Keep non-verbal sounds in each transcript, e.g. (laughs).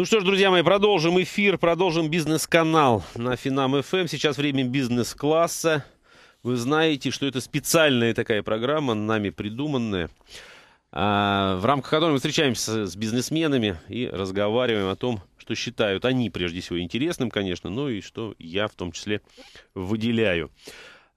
Ну что ж, друзья мои, продолжим эфир, продолжим бизнес-канал на Финам ФМ. Эм. Сейчас время бизнес-класса. Вы знаете, что это специальная такая программа, нами придуманная, а, в рамках которой мы встречаемся с бизнесменами и разговариваем о том, что считают они, прежде всего, интересным, конечно, ну и что я в том числе выделяю.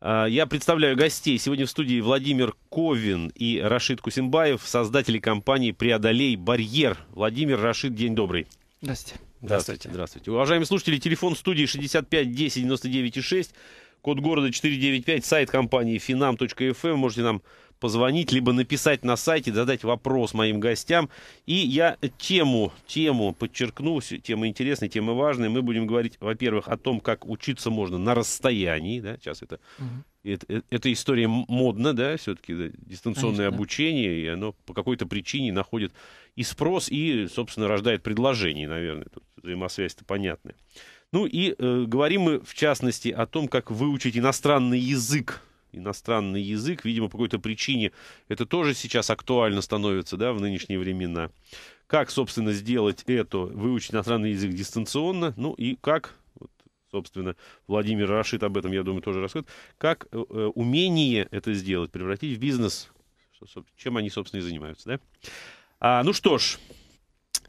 А, я представляю гостей. Сегодня в студии Владимир Ковин и Рашид Кусимбаев, создатели компании «Преодолей барьер». Владимир, Рашид, день добрый. Здравствуйте. Здравствуйте. Здравствуйте. Уважаемые слушатели, телефон студии 65 10 99 6, код города 495, сайт компании finam.fm. Эм. Можете нам позвонить, либо написать на сайте, задать вопрос моим гостям. И я тему, тему подчеркну, тема интересная, тема важная. Мы будем говорить, во-первых, о том, как учиться можно на расстоянии. Да? Сейчас это, угу. это, э, это история модна, да, все-таки да? дистанционное Конечно. обучение, и оно по какой-то причине находит и спрос, и, собственно, рождает предложение, наверное. Тут взаимосвязь-то понятная. Ну и э, говорим мы, в частности, о том, как выучить иностранный язык иностранный язык. Видимо, по какой-то причине это тоже сейчас актуально становится да, в нынешние времена. Как, собственно, сделать это, выучить иностранный язык дистанционно, ну и как собственно, Владимир Рашид об этом, я думаю, тоже расскажет, как э, э умение это сделать, превратить в бизнес, чем они, собственно, и занимаются, да? А, ну что ж,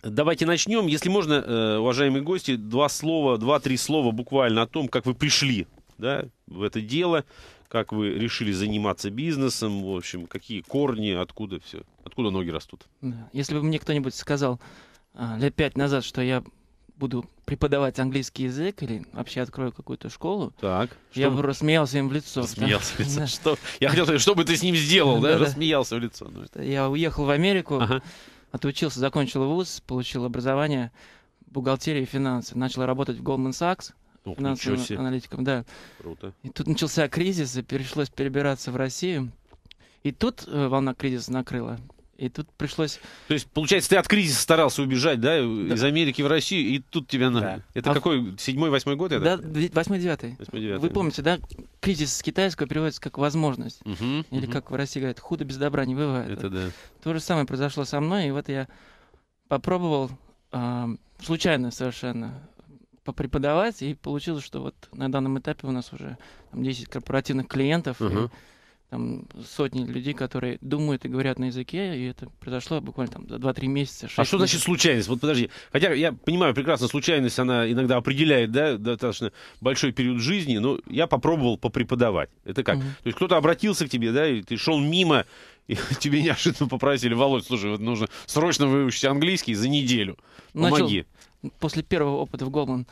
давайте начнем. Если можно, э, уважаемые гости, два слова, два-три слова буквально о том, как вы пришли, да, в это дело, как вы решили заниматься бизнесом, в общем, какие корни, откуда все, откуда ноги растут. Если бы мне кто-нибудь сказал а, лет пять назад, что я буду преподавать английский язык или вообще открою какую-то школу, так, я бы рассмеялся им в лицо. Рассмеялся в лицо. (laughs) Что? Я хотел сказать, что бы ты с ним сделал, да? Рассмеялся в лицо. Ну, я уехал в Америку, отучился, закончил вуз, получил образование, бухгалтерии и финансы. Начал работать в Goldman Sachs. Ох, финансовым себе. аналитиком, да. Круто. И тут начался кризис, и пришлось перебираться в Россию. И тут э, волна кризиса накрыла. И тут пришлось... То есть, получается, ты от кризиса старался убежать, да, да. из Америки в Россию, и тут тебя... Да. Это а... какой, седьмой, восьмой год это? Да, восьмой, девятый. Вы помните, да, кризис с китайского переводится как возможность. Угу, Или угу. как в России говорят, худо без добра не бывает. Это вот. да. То же самое произошло со мной, и вот я попробовал э, случайно совершенно попреподавать, и получилось, что вот на данном этапе у нас уже там, 10 корпоративных клиентов, uh-huh. и, там сотни людей, которые думают и говорят на языке, и это произошло буквально там за 2-3 месяца. А что месяцев. значит случайность? Вот подожди. Хотя я понимаю прекрасно, случайность, она иногда определяет, да, достаточно большой период жизни, но я попробовал попреподавать. Это как? Uh -huh. То есть кто-то обратился к тебе, да, и ты шел мимо, и (laughs) тебе неожиданно попросили, Володь, слушай, вот нужно срочно выучить английский за неделю. Помоги. Начал после первого опыта в Голман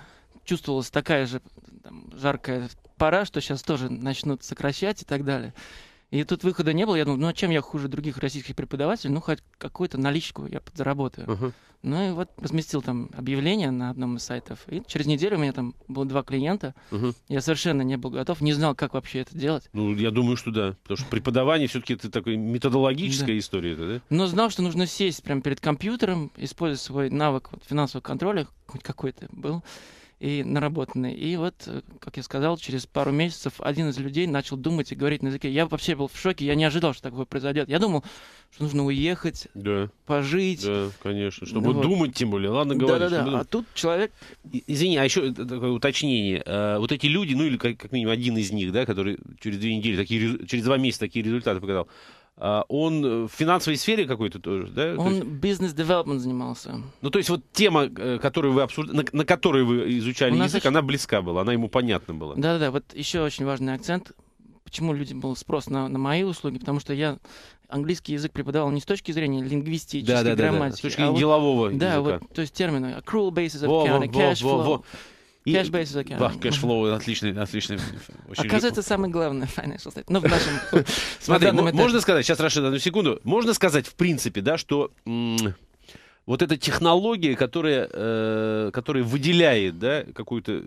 чувствовалась такая же там, жаркая пора, что сейчас тоже начнут сокращать и так далее. И тут выхода не было. Я думал, ну а чем я хуже других российских преподавателей? Ну, хоть какую-то наличку я подзаработаю. Uh-huh. Ну и вот разместил там объявление на одном из сайтов. И через неделю у меня там было два клиента. Uh-huh. Я совершенно не был готов, не знал, как вообще это делать. Ну, я думаю, что да. Потому что преподавание все-таки это такая методологическая история, да? Но знал, что нужно сесть прямо перед компьютером, использовать свой навык финансового контроля, хоть какой-то был и наработанные. И вот, э, как я сказал, через пару месяцев один из людей начал думать и говорить на языке. Я вообще был в шоке, я не ожидал, что такое произойдет. Я думал, что нужно уехать, да. пожить. Да, конечно. Чтобы вот. думать, тем более. Ладно, говорить. Да, да, да. Чтобы... А тут человек... Извини, а еще э, такое уточнение. Э, вот эти люди, ну или как, как минимум один из них, да, который через две недели, такие, через два месяца такие результаты показал, а, он э, в финансовой сфере какой-то тоже, да? Он бизнес-девелопмент есть... занимался. Ну, то есть вот тема, э, которую вы обсуждали, на, на которой вы изучали язык, еще... она близка была, она ему понятна была. Да-да-да, вот еще очень важный акцент, почему людям был спрос на, на мои услуги, потому что я английский язык преподавал не с точки зрения лингвистической да, да, грамматики, да, да. с точки зрения а делового вот, языка. Да, вот, то есть термины accrual basis of account, cash flow. Во, во, во. И, Кэшбейс из океана. Да, кэшфлоу отличный, отличный. Очень (laughs) Оказывается, легко. самый главный financial statement. Ну, в нашем... (laughs) Смотри, можно сказать, сейчас, Рашид, одну секунду. Можно сказать, в принципе, да, что вот эта технология, которая, э, которая выделяет да, какую-то э,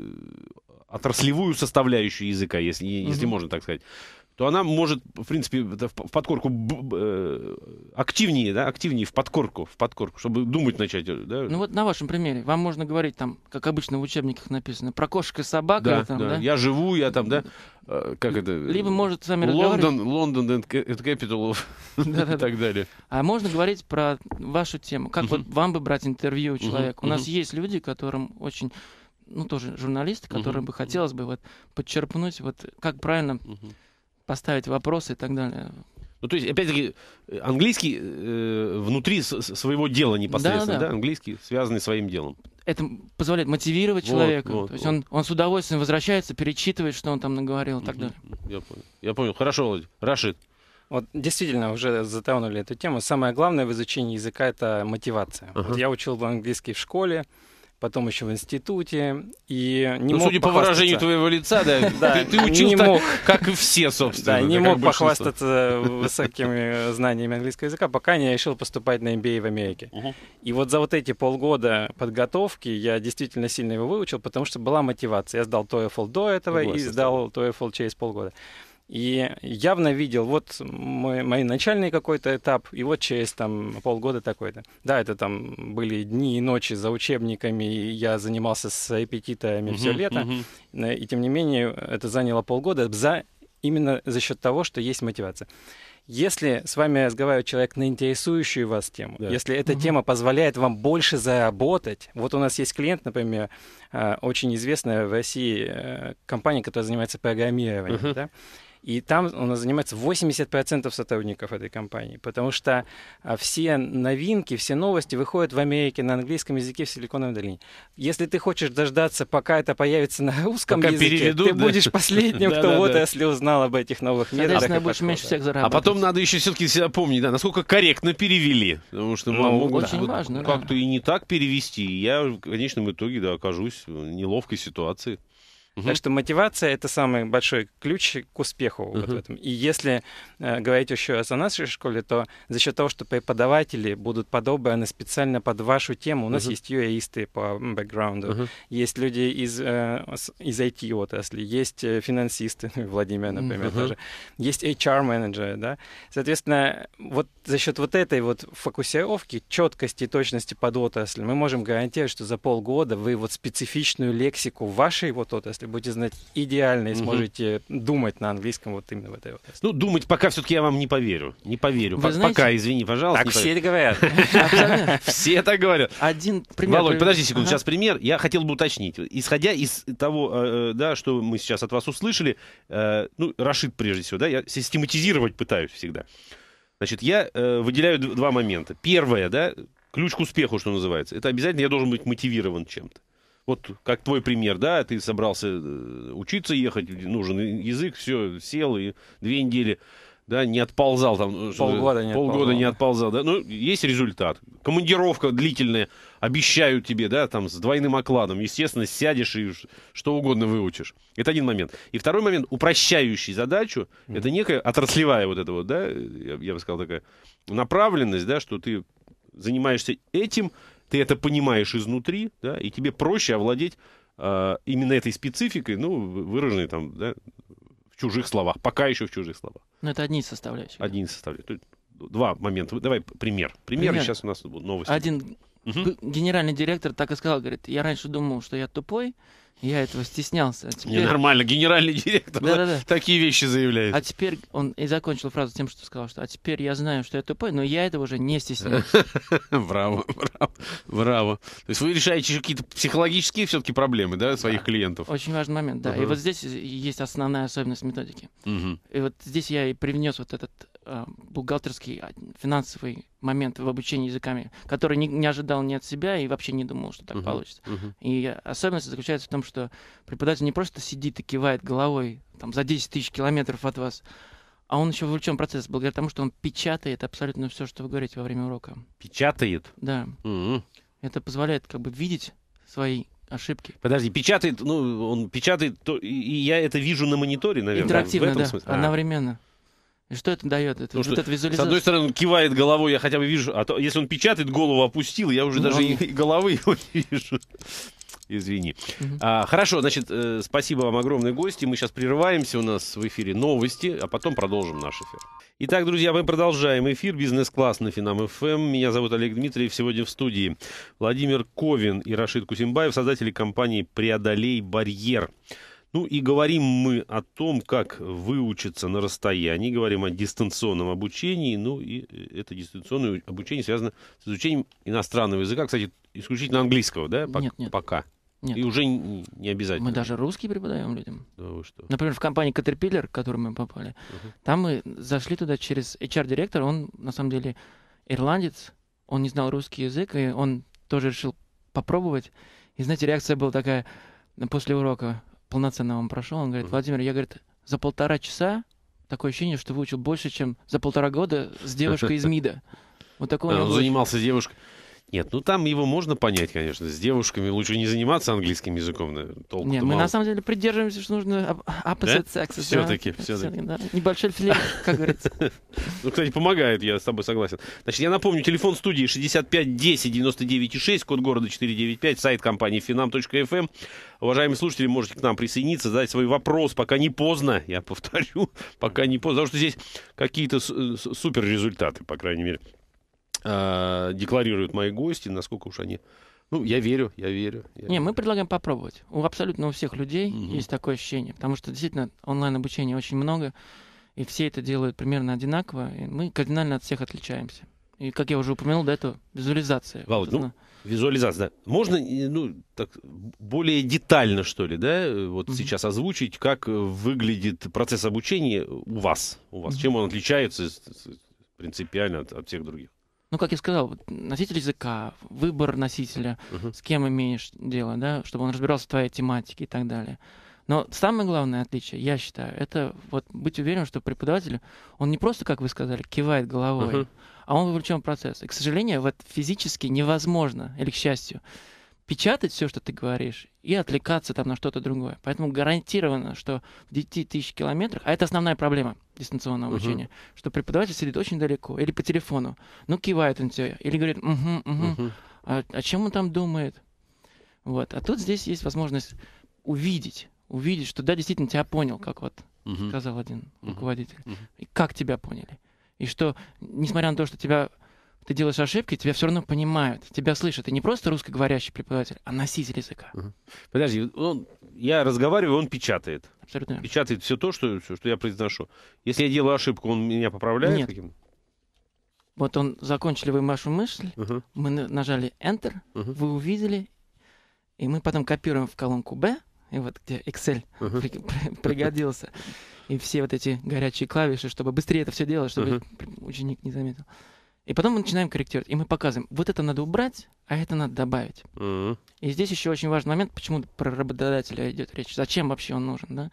отраслевую составляющую языка, если, mm-hmm. если можно так сказать, то она может, в принципе, в подкорку э, активнее, да, активнее в подкорку, в подкорку, чтобы думать начать. Да? Ну вот на вашем примере, вам можно говорить там, как обычно в учебниках написано, про кошек и собак. Да, там, да. да? я живу, я там, да, э, как это? Либо может с вами Лондон, Лондон это Capital (laughs) и так далее. А можно говорить про вашу тему, как вот вам бы брать интервью у человека. У нас есть люди, которым очень ну, тоже журналисты, которым бы хотелось бы вот подчерпнуть, вот как правильно поставить вопросы и так далее. Ну, то есть, опять-таки, э, английский э, внутри своего дела непосредственно, да, да. да, английский связанный своим делом. Это позволяет мотивировать вот, человека. Вот, то есть вот. он, он с удовольствием возвращается, перечитывает, что он там наговорил и так далее. Я понял. Я понял. Хорошо, Владимир. Рашид. Вот действительно, уже затронули эту тему. Самое главное в изучении языка — это мотивация. uh Вот я учил английский в школе, потом еще в институте. И не ну, мог судя по выражению твоего лица, да, (laughs) да ты, ты учил так, как и все, собственно. Да, не мог похвастаться высокими знаниями английского языка, пока не решил поступать на MBA в Америке. И вот за вот эти полгода подготовки я действительно сильно его выучил, потому что была мотивация. Я сдал TOEFL до этого и сдал TOEFL через полгода. И явно видел, вот мой, мой начальный какой-то этап, и вот через там полгода такой-то. Да, это там были дни и ночи за учебниками, и я занимался с аппетитами угу, все лето. Угу. И тем не менее, это заняло полгода за, именно за счет того, что есть мотивация. Если с вами разговаривает человек на интересующую вас тему, да. если эта угу. тема позволяет вам больше заработать, вот у нас есть клиент, например, э, очень известная в России э, компания, которая занимается программированием, угу. да, и там у нас занимается 80% сотрудников этой компании, потому что а, все новинки, все новости выходят в Америке на английском языке в Силиконовой долине. Если ты хочешь дождаться, пока это появится на (laughs) узком пока языке, переведут, ты да? будешь последним, (laughs) кто вот если узнал об этих новых методах. А потом надо еще все-таки себя помнить, да, насколько корректно перевели. Потому что ну, могут как-то и не так перевести. И я в конечном итоге да, окажусь в неловкой ситуации. Угу. Так что мотивация это самый большой ключ к успеху угу. вот в этом. И если э, говорить еще о нашей школе, то за счет того, что преподаватели будут они специально под вашу тему, у нас угу. есть юристы по бэкграунду, угу. есть люди из, э, из IT-отрасли, есть э, финансисты, (laughs) Владимир, например, угу. тоже, есть HR-менеджеры, да. Соответственно, вот за счет вот этой вот фокусировки, четкости, точности под отрасль, мы можем гарантировать, что за полгода вы вот специфичную лексику вашей вот отрасли будете знать идеально и угу. сможете думать на английском вот именно в этой вот. Ну, думать пока все-таки я вам не поверю. Не поверю. Вы По- знаете, пока, извини, пожалуйста. Так (laughs) все это говорят. Все так говорят. Один пример. Володь, подожди секунду, сейчас пример. Я хотел бы уточнить. Исходя из того, э, э, да, что мы сейчас от вас услышали, э, ну, Рашид прежде всего, да, я систематизировать пытаюсь всегда. Значит, я выделяю два момента. Первое, да, ключ к успеху, что называется. Это обязательно я должен быть мотивирован чем-то вот как твой пример, да, ты собрался э, учиться ехать, нужен язык, все, сел и две недели да, не отползал там. Э, полгода не полгода отползал. не отползал, да. Ну, есть результат. Командировка длительная, обещают тебе, да, там, с двойным окладом. Естественно, сядешь и что угодно выучишь. Это один момент. И второй момент, упрощающий задачу, mm-hmm. это некая отраслевая вот эта вот, да, я, я бы сказал, такая направленность, да, что ты занимаешься этим, ты это понимаешь изнутри, да, и тебе проще овладеть э, именно этой спецификой, ну, выраженной там, да, в чужих словах, пока еще в чужих словах. Но ну, это одни из составляющих. Одни из составляющих. Два момента. Давай пример. Пример, пример. сейчас у нас новости. Один угу. генеральный директор так и сказал, говорит, я раньше думал, что я тупой, я этого стеснялся. А теперь... Ненормально, генеральный директор да, да, да. такие вещи заявляет. А теперь он и закончил фразу тем, что сказал, что а теперь я знаю, что я тупой, но я этого уже не стесняюсь. (laughs) Браво, браво, браво. То есть вы решаете какие-то психологические все-таки проблемы, да, своих клиентов? Очень важный момент, да. И вот здесь есть основная особенность методики. И вот здесь я и привнес вот этот а, бухгалтерский, а, финансовый момент в обучении языками, который не, не ожидал ни от себя и вообще не думал, что так uh-huh. получится. Uh-huh. И особенность заключается в том, что преподаватель не просто сидит и кивает головой там, за 10 тысяч километров от вас, а он еще вовлечен в процесс благодаря тому, что он печатает абсолютно все, что вы говорите во время урока. Печатает? Да. Uh-huh. Это позволяет как бы видеть свои ошибки. Подожди, печатает, ну, он печатает, то, и я это вижу на мониторе, наверное. Интерактивно, да, смысле. А. одновременно. А что это дает? Это, Потому вот что, эта визуализация. С одной стороны, он кивает головой, я хотя бы вижу, а то если он печатает, голову опустил, я уже ну, даже он... и головы его не вижу. Извини. Угу. А, хорошо, значит, э, спасибо вам огромное, гости. Мы сейчас прерываемся, у нас в эфире новости, а потом продолжим наш эфир. Итак, друзья, мы продолжаем эфир «Бизнес-класс» на Финам ФМ. Эм. Меня зовут Олег Дмитриев. Сегодня в студии Владимир Ковин и Рашид Кусимбаев, создатели компании «Преодолей барьер». Ну и говорим мы о том, как выучиться на расстоянии, говорим о дистанционном обучении. Ну и э, это дистанционное обучение связано с изучением иностранного языка, кстати, исключительно английского, да, пока? Нет, нет. пока. Нет. И уже не обязательно. Мы даже русский преподаем людям. Да вы что? Например, в компании Caterpillar, в которую мы попали, uh-huh. там мы зашли туда через hr директор, он на самом деле ирландец, он не знал русский язык, и он тоже решил попробовать. И знаете, реакция была такая после урока полноценно вам прошел. Он говорит, Владимир, я, говорит, за полтора часа такое ощущение, что выучил больше, чем за полтора года с девушкой (laughs) из МИДа. Вот такого он занимался девушкой. Нет, ну там его можно понять, конечно. С девушками лучше не заниматься английским языком. Толку Нет, мы на самом деле придерживаемся, что нужно opposite да? sex. Все-таки, да? все-таки. Да. Небольшой флирт, как говорится. (laughs) Ну, кстати, помогает, я с тобой согласен. Значит, я напомню, телефон студии 6510996, код города 495, сайт компании finam.fm. Эм. Уважаемые слушатели, можете к нам присоединиться, задать свой вопрос, пока не поздно, (laughs) я повторю, пока не поздно, потому что здесь какие-то э, супер результаты, по крайней мере. Э, декларируют мои гости, насколько уж они... Ну, я верю, я верю. Я не, мы предлагаем попробовать. У абсолютно у всех людей угу. есть такое ощущение, потому что действительно онлайн-обучения очень много, и все это делают примерно одинаково, и мы кардинально от всех отличаемся. И, как я уже упомянул до этого, визуализация. Вау, ну, визуализация, да. Можно э, ну, так, более детально, что ли, да, э, вот mm сейчас озвучить, как выглядит процесс обучения у вас, у вас mm чем он отличается принципиально от, от всех других? ну, как я сказал, носитель языка, выбор носителя, uh-huh. с кем имеешь дело, да, чтобы он разбирался в твоей тематике и так далее. Но самое главное отличие, я считаю, это вот быть уверенным, что преподаватель, он не просто, как вы сказали, кивает головой, uh-huh. а он вовлечен в процесс. И, к сожалению, вот физически невозможно, или к счастью, печатать все, что ты говоришь, и отвлекаться там на что-то другое. Поэтому гарантированно, что в 10 тысяч километрах, а это основная проблема дистанционного uh обучения, что преподаватель сидит очень далеко, или по телефону, ну кивает он тебе, или говорит, угу, угу, uh а, о а чем он там думает? Вот. А тут здесь есть возможность увидеть, увидеть, что да, действительно тебя понял, как вот uh сказал один руководитель, uh и как тебя поняли. И что, несмотря на то, что тебя ты делаешь ошибки, тебя все равно понимают, тебя слышат. И не просто русскоговорящий преподаватель, а носитель языка. Угу. Подожди, он, я разговариваю, он печатает. Абсолютно. Печатает все то, что, все, что я произношу. Если я делаю ошибку, он меня поправляет? Нет. Каким? Вот он, закончили вы вашу мысль, угу. мы нажали Enter, угу. вы увидели, и мы потом копируем в колонку B, и вот где Excel uh при, при, пригодился. И все вот эти горячие клавиши, чтобы быстрее это все делать, чтобы uh ученик не заметил. И потом мы начинаем корректировать. И мы показываем, вот это надо убрать, а это надо добавить. Mm-hmm. И здесь еще очень важный момент, почему про работодателя идет речь. Зачем вообще он нужен, да?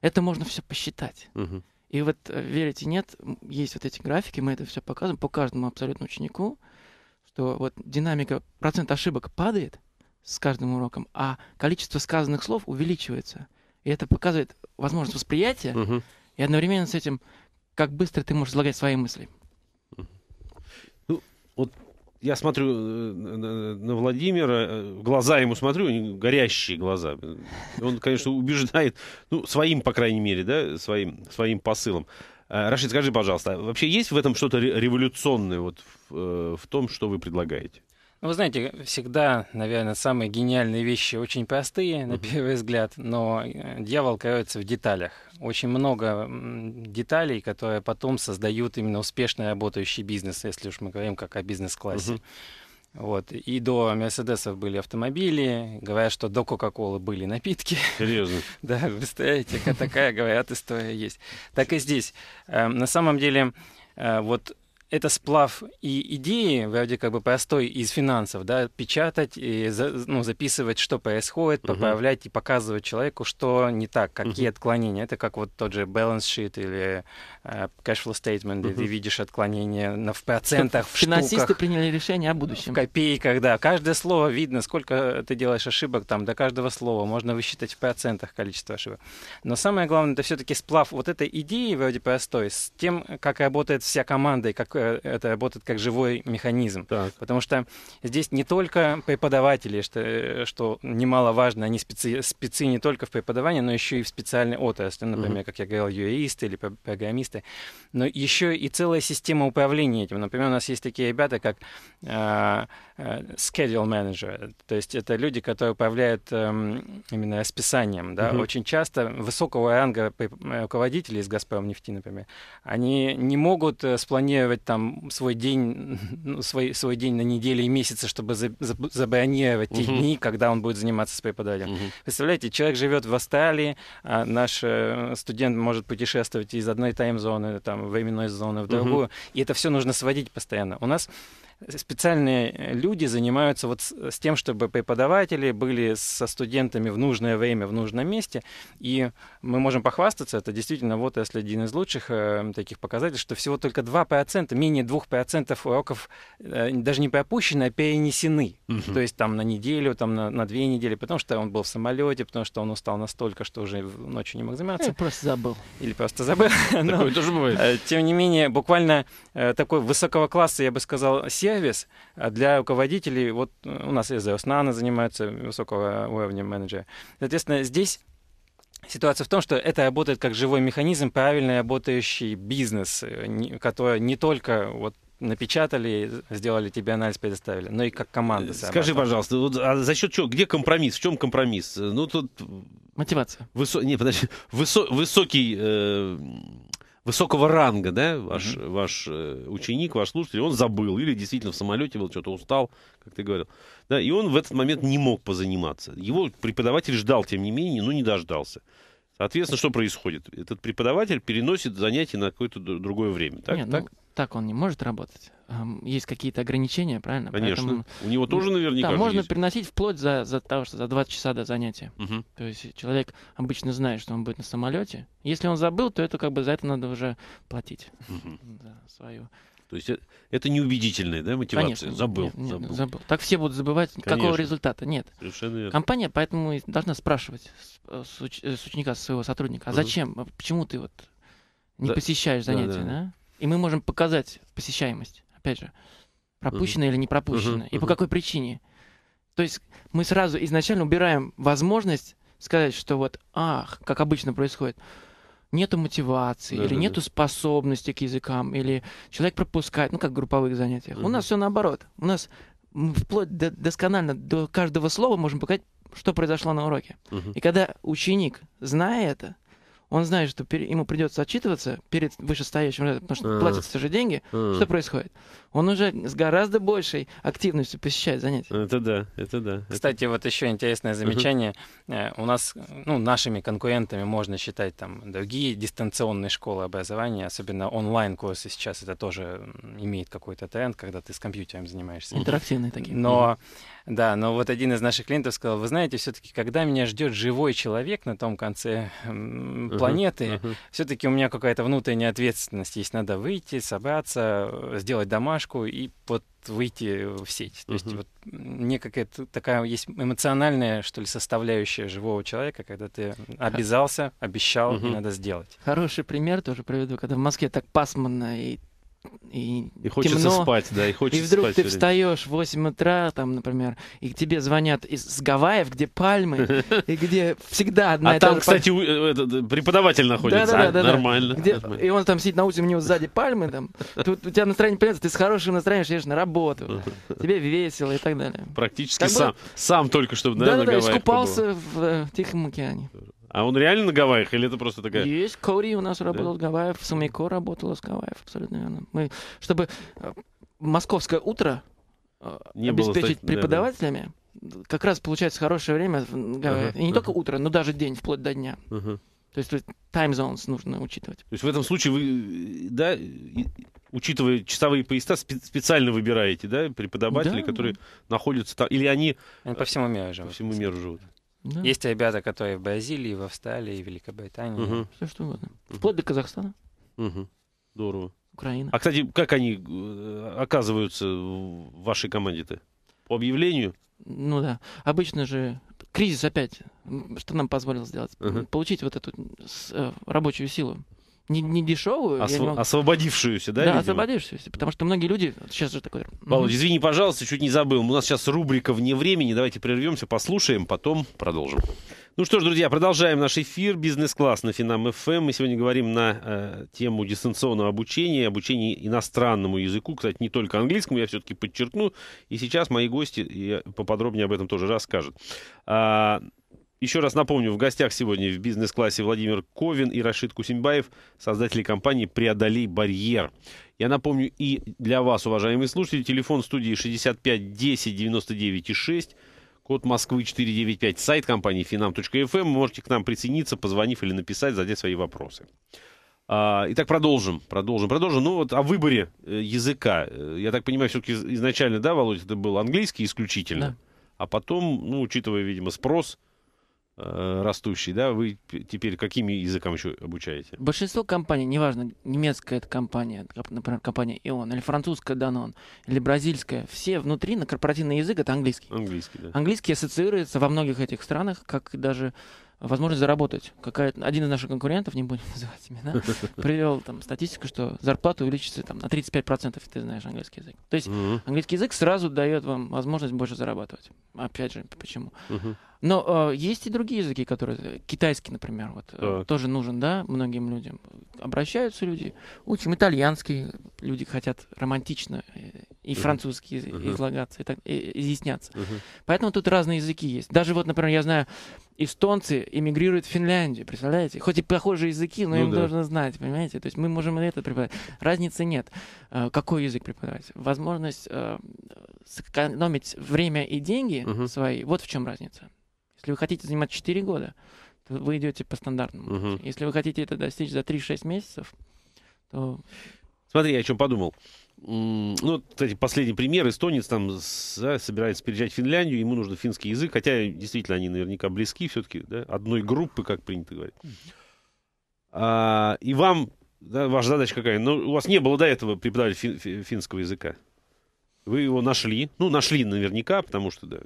Это можно все посчитать. Mm-hmm. И вот, э, верите, нет, есть вот эти графики, мы это все показываем по каждому абсолютно ученику, что вот динамика, процент ошибок падает с каждым уроком, а количество сказанных слов увеличивается. И это показывает возможность восприятия, mm-hmm. и одновременно с этим, как быстро ты можешь излагать свои мысли вот я смотрю э, на Владимира, э, глаза ему смотрю, горящие глаза. Он, конечно, убеждает, ну, своим, по крайней мере, да, своим, своим посылом. А, Рашид, скажи, пожалуйста, а вообще есть в этом что-то революционное, вот в, э, в том, что вы предлагаете? Ну, вы знаете, всегда, наверное, самые гениальные вещи очень простые, на первый взгляд, но э, дьявол кроется в деталях. Очень много деталей, которые потом создают именно успешно работающий бизнес, если уж мы говорим как о бизнес-классе. Вот. И до Мерседесов были автомобили, говорят, что до Кока-Колы были напитки. Серьезно? (laughs) да, представляете, такая, говорят, история есть. Так и здесь. Эм, на самом деле, э, вот это сплав и идеи, вроде как бы простой из финансов, да, печатать и за, ну, записывать, что происходит, угу. поправлять и показывать человеку, что не так, какие угу. отклонения. Это как вот тот же balance sheet или э, cash flow statement, угу. где ты видишь отклонения на, в процентах, в Финансисты штуках, приняли решение о будущем. В копейках, да. Каждое слово видно, сколько ты делаешь ошибок там до каждого слова. Можно высчитать в процентах количество ошибок. Но самое главное, это все-таки сплав вот этой идеи вроде простой с тем, как работает вся команда и как Э, это работает как живой механизм. Так. Потому что здесь не только преподаватели, что, э, что немаловажно, они спецы, спецы не только в преподавании, но еще и в специальной отрасли, например, mm-hmm. как я говорил, юристы или программисты, но еще и целая система управления этим. Например, у нас есть такие ребята, как э, schedule manager, то есть это люди, которые управляют э, именно расписанием. Да? Mm-hmm. Очень часто высокого ранга руководителей из «Газпром нефти», например, они не могут спланировать там свой день, ну, свой, свой день на неделю и месяцы, чтобы за, за, забронировать угу. те дни, когда он будет заниматься с преподавателем. Угу. Представляете, человек живет в Австралии, а наш э, студент может путешествовать из одной тайм-зоны, там, временной зоны в другую, угу. и это все нужно сводить постоянно. У нас специальные люди занимаются вот с, с тем, чтобы преподаватели были со студентами в нужное время, в нужном месте. И мы можем похвастаться, это действительно вот если один из лучших э, таких показателей, что всего только 2%, менее 2% уроков э, даже не пропущены, а перенесены. Угу. То есть там на неделю, там на, на две недели, потому что он был в самолете, потому что он устал настолько, что уже ночью не мог заниматься. Или просто забыл. Или просто забыл. Такое тоже бывает. Э, тем не менее, буквально э, такой высокого класса, я бы сказал, 7 сервис а для руководителей. Вот э, у нас Эзеос Нано занимаются высокого уровня менеджера. Соответственно, здесь Ситуация в том, что это работает как живой механизм, правильный работающий бизнес, э, который не только вот напечатали, сделали тебе анализ, предоставили, но и как команда. Сама. Скажи, пожалуйста, вот, а за счет чего, где компромисс, в чем компромисс? Ну тут мотивация. Высо... Не, подожди, Высо... высокий э высокого ранга, да, ваш, mm-hmm. ваш э, ученик, ваш слушатель, он забыл или действительно в самолете был, что-то устал, как ты говорил, да, и он в этот момент не мог позаниматься. Его преподаватель ждал, тем не менее, но не дождался. Соответственно, что происходит? Этот преподаватель переносит занятия на какое-то другое время, так? Нет, ну, так? Ну так он не может работать. Есть какие-то ограничения, правильно? Конечно. Поэтому, У него тоже наверняка. Да, можно есть. приносить вплоть за, за того, что за 20 часа до занятия. Угу. То есть человек обычно знает, что он будет на самолете. Если он забыл, то это как бы за это надо уже платить. Угу. Да, (laughs) свою. То есть это, это неубедительная да, мотивация. Конечно, забыл, нет, забыл. забыл. Так все будут забывать, Конечно. какого результата. Нет. Совершенно верно. Компания поэтому должна спрашивать с, э, э, с, ученика, своего сотрудника, а зачем, почему ты вот не да. посещаешь занятия, да? да. да? И мы можем показать посещаемость, опять же, пропущена uh-huh. или не пропущена, uh-huh. и uh-huh. по какой причине. То есть мы сразу изначально убираем возможность сказать, что вот, ах, как обычно происходит, нету мотивации, да, или да, нету да. способности к языкам, или человек пропускает, ну, как в групповых занятиях. Угу. У нас все наоборот. У нас вплоть до, досконально до каждого слова можем показать, что произошло на уроке. Угу. И когда ученик, зная это, он знает, что ему придется отчитываться перед вышестоящим, потому что а. платят все же деньги, а. что происходит? он уже с гораздо большей активностью посещает занятия. Это да, это да. Кстати, вот еще интересное замечание. Э, у нас, ну, нашими конкурентами можно считать там другие дистанционные школы образования, особенно онлайн-курсы сейчас, это тоже имеет какой-то тренд, когда ты с компьютером занимаешься. Интерактивные такие. Но, да, но вот один из наших клиентов сказал, вы знаете, все-таки, когда меня ждет живой человек на том конце планеты, все-таки у меня какая-то внутренняя ответственность есть, надо выйти, собраться, э, сделать домашнее, бумажку и под выйти в сеть. То uh-huh. есть вот мне какая-то такая есть эмоциональная, что ли, составляющая живого человека, когда ты обязался, обещал, uh-huh. и надо сделать. Хороший пример тоже приведу, когда в Москве так пасмурно и и, и хочется темно, спать, да, и хочется И вдруг спать, ты время. встаешь в 8 утра, там, например, и к тебе звонят из Гавайев, где пальмы, (laughs) и где всегда одна А там, кстати, э, э, преподаватель находится, нормально. И он там сидит на улице, у него сзади пальмы, там, тут у тебя настроение появляется, ты с хорошим настроением едешь на работу, (laughs) тебе весело и так далее. Практически сам, сам только что, да, Да-да-да, искупался в э, Тихом океане. А он реально на Гавайях или это просто такая... Есть, Кори у нас работал да? с Гавайев, Самико работала с Гавайев, абсолютно верно. Мы, чтобы э, московское утро э, не обеспечить было, преподавателями, да, да. как раз получается хорошее время в Гавайях. Ага, И не ага. только утро, но даже день, вплоть до дня. Ага. То есть time zones нужно учитывать. То есть в этом случае вы, да, учитывая часовые поезда, специально выбираете, да, преподавателей, да, которые да. находятся там, или они... Они по э, всему миру живут. По всему миру живут. Да. Есть ребята, которые в Бразилии, в Австралии, в Великобритании. Угу. Все что угодно. Угу. Вплоть до Казахстана. Угу. Здорово. Украина. А, кстати, как они э, оказываются в вашей команде-то? По объявлению? Ну да. Обычно же кризис опять, что нам позволил сделать? Угу. Получить вот эту э, рабочую силу не, не дешевую. Осво- могу... Освободившуюся, да? Да, видимо? освободившуюся. Потому что многие люди. Сейчас же такое. Володь, извини, пожалуйста, чуть не забыл. У нас сейчас рубрика вне времени. Давайте прервемся, послушаем, потом продолжим. Ну что ж, друзья, продолжаем наш эфир «Бизнес-класс» на Финам ФМ. Эм. Мы сегодня говорим на э, тему дистанционного обучения, обучения иностранному языку, кстати, не только английскому, я все-таки подчеркну. И сейчас мои гости поподробнее об этом тоже расскажут. А, еще раз напомню, в гостях сегодня в бизнес-классе Владимир Ковин и Рашид Кусимбаев, создатели компании «Преодолей барьер». Я напомню и для вас, уважаемые слушатели, телефон студии 65 10 99 6, код Москвы 495, сайт компании finam.fm. Эм. можете к нам присоединиться, позвонив или написать, задать свои вопросы. А, итак, продолжим, продолжим, продолжим. Ну вот о выборе э, языка. Э, я так понимаю, все-таки изначально, да, Володь, это был английский исключительно, да. а потом, ну, учитывая, видимо, спрос, Э, растущий, да, вы теперь какими языками еще обучаете? Большинство компаний, неважно, немецкая это компания, например, компания ИОН, или французская Данон, или бразильская, все внутри на корпоративный язык это английский. Английский, да. Английский ассоциируется во многих этих странах, как даже возможность заработать. Какая один из наших конкурентов, не будем (laughs) называть имена, (laughs) привел там статистику, что зарплата увеличится там, на 35%, если ты знаешь английский язык. То есть mm-hmm. английский язык сразу дает вам возможность больше зарабатывать. Опять же, почему? Mm-hmm. Но э, есть и другие языки, которые... Китайский, например, вот, э, тоже нужен, да, многим людям. Обращаются люди, учим итальянский, люди хотят романтично э, и французский uh-huh. излагаться, и так, и, изъясняться. Uh-huh. Поэтому тут разные языки есть. Даже вот, например, я знаю эстонцы эмигрируют в Финляндию, представляете? Хоть и похожие языки, но ну, им да. должны знать, понимаете? То есть мы можем это преподавать. Разницы нет, э, какой язык преподавать. Возможность э, сэкономить время и деньги угу. свои, вот в чем разница. Если вы хотите занимать 4 года, то вы идете по стандартному. Угу. Если вы хотите это достичь за 3-6 месяцев, то... Смотри, я о чем подумал. Ну, кстати, последний пример. Эстонец там да, собирается переезжать в Финляндию, ему нужен финский язык, хотя действительно они наверняка близки все-таки, да, одной группы, как принято говорить. А, и вам, да, ваша задача какая? Ну, у вас не было до этого преподавателя фин, финского языка. Вы его нашли. Ну, нашли наверняка, потому что, да,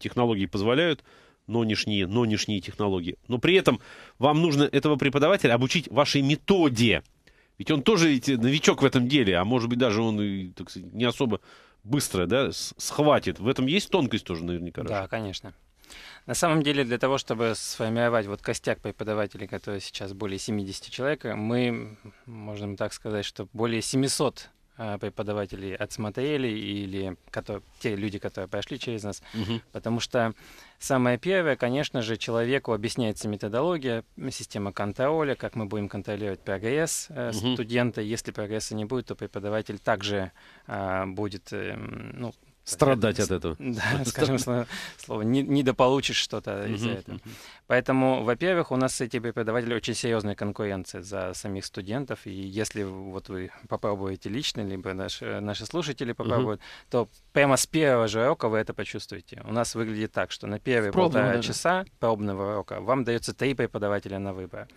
технологии позволяют нынешние, нынешние технологии. Но при этом вам нужно этого преподавателя обучить вашей методе ведь он тоже ведь новичок в этом деле, а может быть даже он так сказать, не особо быстро да, схватит. В этом есть тонкость тоже наверняка. Да, конечно. На самом деле, для того, чтобы сформировать вот костяк преподавателей, которые сейчас более 70 человек, мы можно так сказать, что более 700 а, преподавателей отсмотрели или которые, те люди, которые прошли через нас. Угу. Потому что самое первое, конечно же, человеку объясняется методология, система контроля, как мы будем контролировать прогресс угу. студента. Если прогресса не будет, то преподаватель также э, будет, э, ну, Страдать от этого. Да, скажем (laughs) слово, не недополучишь что-то из-за этого. Поэтому, во-первых, у нас с этими преподавателями очень серьезная конкуренция за самих студентов, и если вот вы попробуете лично, либо наши, наши слушатели попробуют, то прямо с первого же урока вы это почувствуете. У нас выглядит так, что на первые полтора часа пробного урока вам дается три преподавателя на выбор.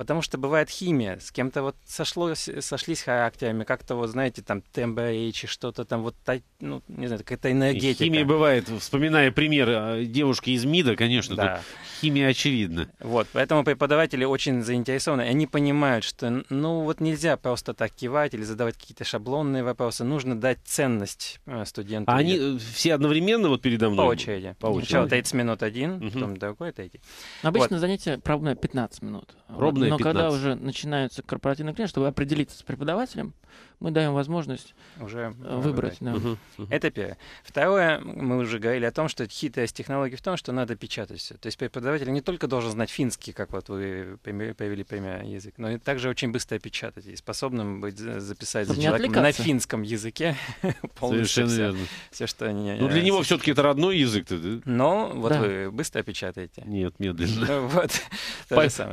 Потому что бывает химия, с кем-то вот сошлось, сошлись характерами, как-то вот, знаете, там тембр что-то там, вот, ну, не знаю, какая-то энергетика. химия бывает, вспоминая пример а, девушки из МИДа, конечно, да. химия очевидна. Вот, поэтому преподаватели очень заинтересованы, они понимают, что, ну, вот нельзя просто так кивать или задавать какие-то шаблонные вопросы, нужно дать ценность э, студенту. А они э, все одновременно вот передо мной? По очереди. По очереди. Сначала 30 минут один, угу. потом другой, третий. Обычно вот. занятие, правда, 15 минут пробное Но 15. когда уже начинаются корпоративные клиенты, чтобы определиться с преподавателем, мы даем возможность э, уже выбрать. Да. Угу. Это первое. Второе, мы уже говорили о том, что хитрость технологии в том, что надо печатать все. То есть преподаватель не только должен знать финский, как вот вы привели пример язык, но и также очень быстро печатать и способным быть записать за человеком на финском языке (laughs) полностью Совершенно все, верно. все, что не. Ну для него все-таки это родной язык, то да? Но ну, вот да. вы быстро печатаете. Нет, медленно. Ну, вот.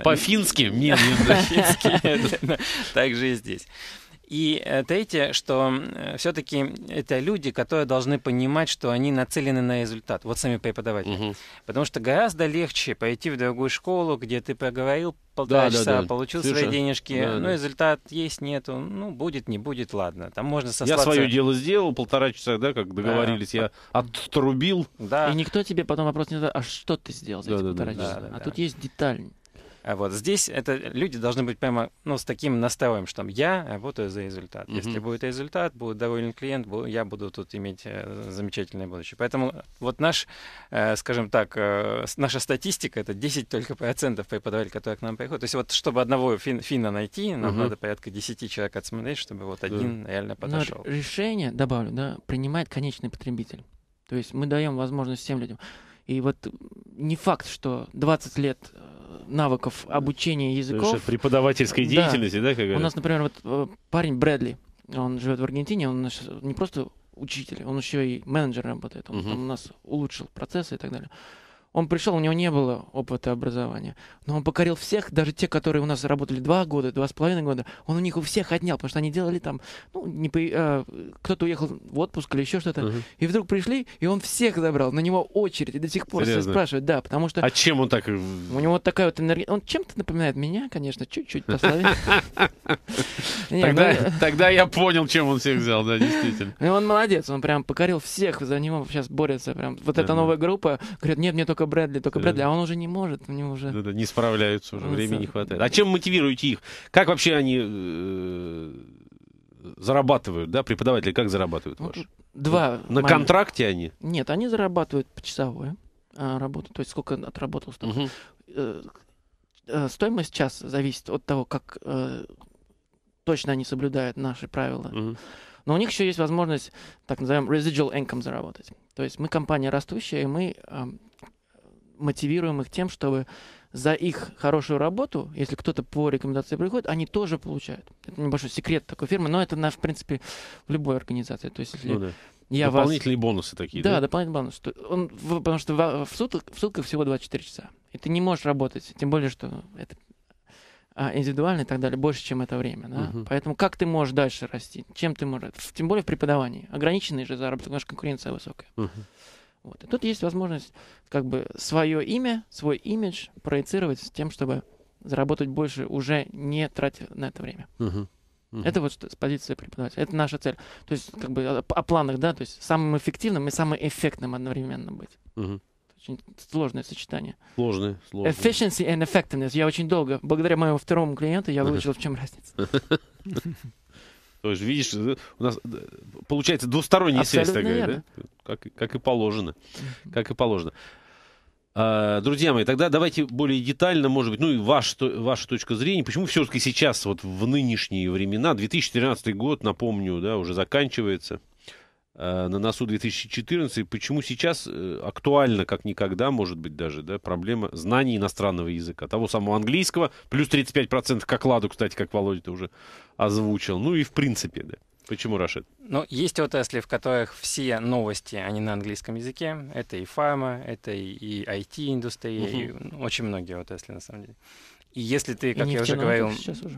По-фински медленно. (laughs) (laughs) Также и здесь. И третье, что э, все-таки это люди, которые должны понимать, что они нацелены на результат, вот сами преподаватели. Угу. Потому что гораздо легче пойти в другую школу, где ты проговорил полтора да, часа, да, получил Слушай, свои денежки, да, ну, да. результат есть, нету, ну, будет, не будет, ладно. Там можно сослаться... Я свое дело сделал, полтора часа, да, как договорились, а, я отрубил. Да. И никто тебе потом вопрос не задает, а что ты сделал за да, эти да, полтора да, часа? Да, а да. тут есть деталь. А вот здесь это люди должны быть прямо ну, с таким наставом, что там, я работаю за результат. Mm-hmm. Если будет результат, будет доволен клиент, я буду тут иметь э, замечательное будущее. Поэтому вот наш, э, скажем так, э, наша статистика это 10 только процентов преподавателей, которые к нам приходят. То есть вот чтобы одного фин- финна найти, нам mm-hmm. надо порядка 10 человек отсмотреть, чтобы вот один yeah. реально подошел. Но решение, добавлю, да, принимает конечный потребитель. То есть мы даем возможность всем людям. И вот не факт, что 20 лет э, навыков обучения языков... Слушай, преподавательской деятельности, да, да как говорят? У нас, например, вот э, парень Брэдли, он живет в Аргентине, он наш не просто учитель, он еще и менеджер работает, он угу. там у нас улучшил процессы и так далее. Он пришел, у него не было опыта образования, но он покорил всех, даже те, которые у нас работали два года, два с половиной года, он у них у всех отнял, потому что они делали там, ну, не по... а, кто-то уехал в отпуск или еще что-то, угу. и вдруг пришли, и он всех забрал, на него очередь, и до сих пор Серьезно? все спрашивают, да, потому что... А чем он так... У него вот такая вот энергия, он чем-то напоминает меня, конечно, чуть-чуть по (laughs) ну, (laughs) Тогда я понял, чем он всех взял, да, действительно. Ну, он молодец, он прям покорил всех, за него сейчас борется прям. Вот эта новая группа, говорит, нет, мне только только Брэдли, только да. Брэдли, а он уже не может, у него уже... Да, да, не справляются уже, ну, времени не хватает. А чем мотивируете их? Как вообще они э, зарабатывают, да, преподаватели, как зарабатывают ну, ваши? Два. На контракте они? Нет, они зарабатывают почасовую а, работу, то есть сколько отработал столько. Э, э, стоимость часа зависит от того, как точно они соблюдают наши правила. Но у них еще есть возможность, так называемый residual income заработать. То есть мы компания растущая, и мы мотивируем их тем, чтобы за их хорошую работу, если кто-то по рекомендации приходит, они тоже получают. Это небольшой секрет такой фирмы, но это, на, в принципе, в любой организации. То есть, если ну, да. я дополнительные вас... бонусы такие, да? Да, дополнительные бонусы. Он, потому что а, в, суток в сутках всего 24 часа. И ты не можешь работать, тем более, что это а индивидуально и так далее, больше, чем это время. Да? Угу. Поэтому как ты можешь дальше расти? Чем ты можешь? Тем более в преподавании. Ограниченный же заработок, потому что конкуренция высокая. Угу. Вот. И тут есть возможность как бы свое имя, свой имидж проецировать с тем, чтобы заработать больше, уже не тратя на это время. Uh-huh. Uh-huh. Это вот с позиции преподавателя. Это наша цель. То есть, как бы о, о планах, да, то есть самым эффективным и самым эффектным одновременно быть. Uh-huh. Очень сложное сочетание. Сложное, сложное. Efficiency and effectiveness. Я очень долго, благодаря моему второму клиенту, я (laughs) выучил, uh-huh. в чем разница. (laughs) То есть, видишь, э, у нас э, получается двусторонняя связь такая, да? Как, как и положено. Как и положено. А, друзья мои, тогда давайте более детально, может быть, ну и ваш, то ваша точка зрения, почему все-таки сейчас, вот в нынешние времена, 2013 год, напомню, да, уже заканчивается, Э, на носу 2014. Почему сейчас э, актуально, как никогда, может быть, даже, да, проблема знаний иностранного языка, того самого английского, плюс 35% к окладу, кстати, как Володя-то уже озвучил. Ну и в принципе, да. Почему Рашид? Ну, есть отрасли, в которых все новости, они на английском языке. Это и фарма, это и, и IT-индустрия, угу. и ну, очень многие отрасли, на самом деле. И если ты, как я уже говорил,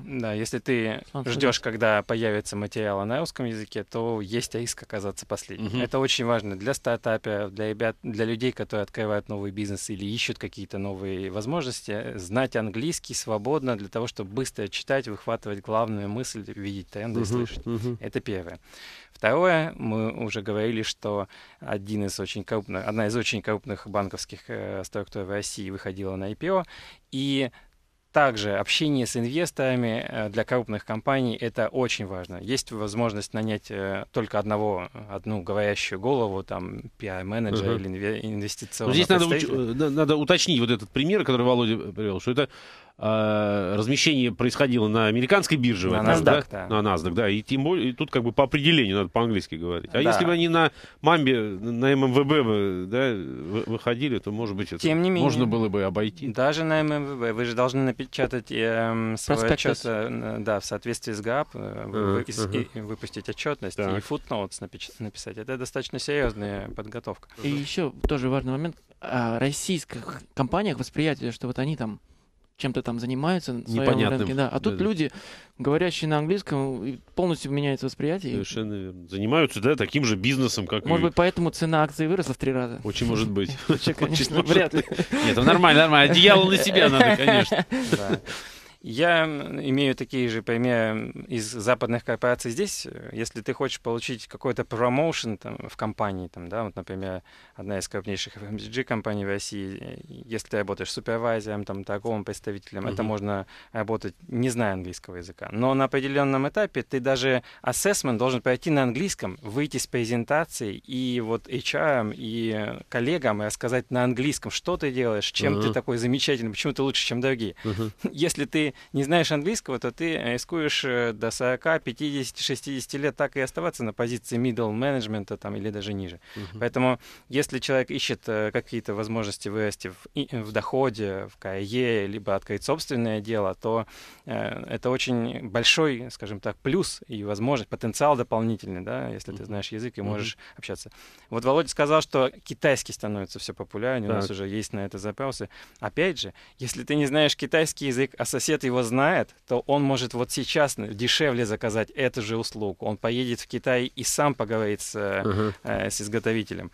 да, если ты ждешь, когда появится материал на русском языке, то есть риск оказаться последним. Угу. Это очень важно для стартапа, для ребят, для людей, которые открывают новый бизнес или ищут какие-то новые возможности, знать английский свободно для того, чтобы быстро читать, выхватывать главную мысль, видеть тренды угу. слышать. Угу. Это первое. Второе, мы уже говорили, что один из очень крупных, одна из очень крупных банковских э, структур в России выходила на IPO, и также общение с инвесторами э, для крупных компаний – это очень важно. Есть возможность нанять э, только одного, одну говорящую голову, там, пиар-менеджера угу. или инвестиционного Здесь надо, э, надо уточнить вот этот пример, который Володя привел, что это Э, размещение происходило на американской бирже. На этом, NASDAQ, да? да. На NASDAQ, да. И тем более, и тут как бы по определению надо по-английски говорить. А да. если бы они на МАМБе, на ММВБ да, выходили, то, может быть, это тем не менее, можно было бы обойти. Даже на ММВБ. Вы же должны напечатать эм, э, свой отчет да, в соответствии с ГАП, э, вы, uh-huh. и, выпустить отчетность так. и footnotes написать. Это достаточно серьезная подготовка. И еще тоже важный момент. О а, российских компаниях восприятие, что вот они там чем-то там занимаются на своем Непонятным. рынке. Да. А тут да, люди, говорящие на английском, полностью меняется восприятие. Совершенно верно. Занимаются, да, таким же бизнесом, как Может и... быть, поэтому цена акций выросла в три раза. Очень может быть. Конечно, вряд ли. Нет, ну нормально, нормально. Одеяло на себя надо, (laughs) конечно. Я имею такие же примеры из западных корпораций здесь. Если ты хочешь получить какой-то промоушен там, в компании, там, да, вот, например, одна из крупнейших FMCG-компаний в России, э, если ты работаешь супервайзером, там, торговым представителем, mm-hmm. это можно работать, не зная английского языка. Но на определенном этапе ты даже ассессмент должен пройти на английском, выйти с презентацией и вот HR, и коллегам и рассказать на английском, что ты делаешь, чем mm-hmm. ты такой замечательный, почему ты лучше, чем другие. Mm-hmm. (laughs) Если ты не знаешь английского, то ты э, рискуешь э, до 40, 50, 60 лет так и оставаться на позиции middle менеджмента там или даже ниже. Угу. Поэтому если человек ищет э, какие-то возможности вырасти в, в доходе, в карьере, либо открыть собственное дело, то э, это очень большой, скажем так, плюс и возможность, потенциал дополнительный, да, если ты знаешь язык и можешь mm-hmm. общаться. Вот Володя сказал, что китайский становится все популярнее, так. у нас уже есть на это запросы. Опять же, если ты не знаешь китайский язык, а сосед кто его знает, то он может вот сейчас дешевле заказать эту же услугу. Он поедет в Китай и сам поговорит с, uh-huh. э, с изготовителем.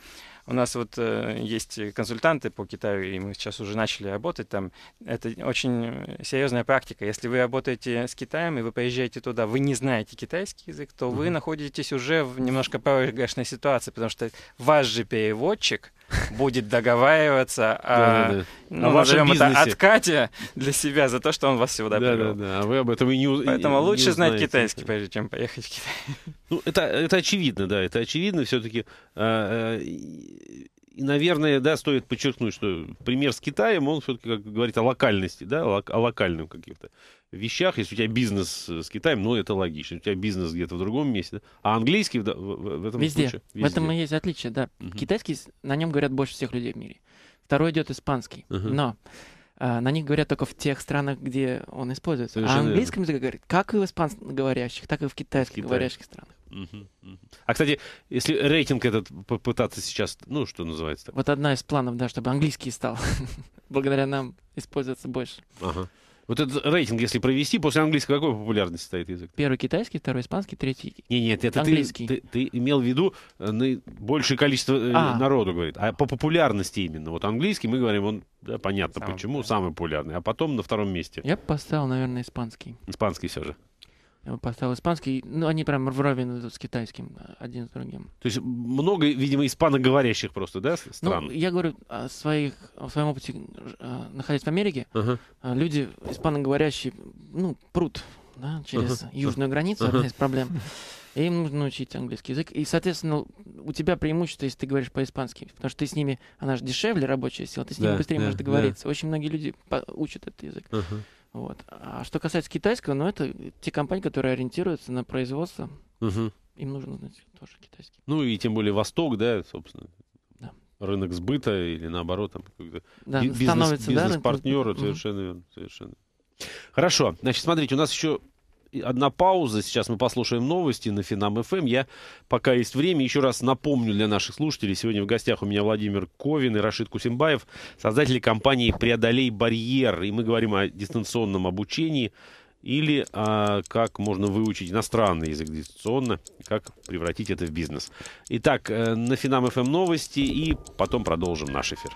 У нас вот э, есть консультанты по Китаю, и мы сейчас уже начали работать там. Это очень серьезная практика. Если вы работаете с Китаем и вы поезжаете туда, вы не знаете китайский язык, то mm-hmm. вы находитесь уже в немножко проигрышной ситуации, потому что ваш же переводчик будет договариваться о, а, ну, а назовем это, откате для себя за то, что он вас сюда привел. Да-да-да, а вы об этом и не Поэтому лучше знать китайский, прежде чем поехать в Китай. Ну, это, это очевидно, да, это очевидно. Все-таки а, и, наверное, да, стоит подчеркнуть, что пример с Китаем, он все-таки как говорит о локальности, да, о локальных каких-то вещах. Если у тебя бизнес с Китаем, ну, это логично. У тебя бизнес где-то в другом месте. Да? А английский в, в, в этом везде. случае... Везде. В этом и есть отличие, да. Угу. Китайский, на нем говорят больше всех людей в мире. Второй идет испанский. Угу. Но а, на них говорят только в тех странах, где он используется. А Совершенно а английском языке говорит как и в испанско-говорящих, так и в китайских Китай. странах. Угу, угу. А, кстати, если рейтинг этот попытаться сейчас, ну, что называется? Так? Вот одна из планов, да, чтобы английский стал (laughs) благодаря нам использоваться больше. Ага. Вот этот рейтинг, если провести, после английского какой популярности стоит язык? Первый китайский, второй испанский, третий не, нет, это английский. Ты, ты, ты имел в виду э, большее количество э, а. народу говорит. А по популярности именно. Вот английский мы говорим, он да, понятно самый почему, популярный. самый популярный. А потом на втором месте. Я бы поставил, наверное, испанский. Испанский все же поставил испанский. Ну, они прям вровень с китайским, э, один с другим. То есть много, видимо, испаноговорящих просто, да, ну, стран? Ну, я говорю о, своих, о своем опыте, э, находясь в Америке, uh люди испаноговорящие, ну, прут да, через uh южную границу, uh одна из проблем. им нужно учить английский язык. И, соответственно, у тебя преимущество, если ты говоришь по-испански, потому что ты с ними, она же дешевле рабочая сила, ты с ними да, быстрее да, можешь договориться. Да. Очень многие люди учат этот язык. Uh-huh. Вот. А что касается китайского, ну это те компании, которые ориентируются на производство. Угу. Им нужно знать тоже китайский. Ну и тем более Восток, да, собственно. Да. Рынок сбыта или наоборот, там какой-то да, бизнес, становится, бизнес-партнер, да, совершенно угу. верно, совершенно. Хорошо. Значит, смотрите, у нас еще одна пауза. Сейчас мы послушаем новости на Финам ФМ. Эм. Я, пока есть время, еще раз напомню для наших слушателей. Сегодня в гостях у меня Владимир Ковин и Рашид Кусимбаев, создатели компании «Преодолей барьер». И мы говорим о дистанционном обучении или а, как можно выучить иностранный язык дистанционно, как превратить это в бизнес. Итак, э, на Финам ФМ эм новости и потом продолжим наш эфир.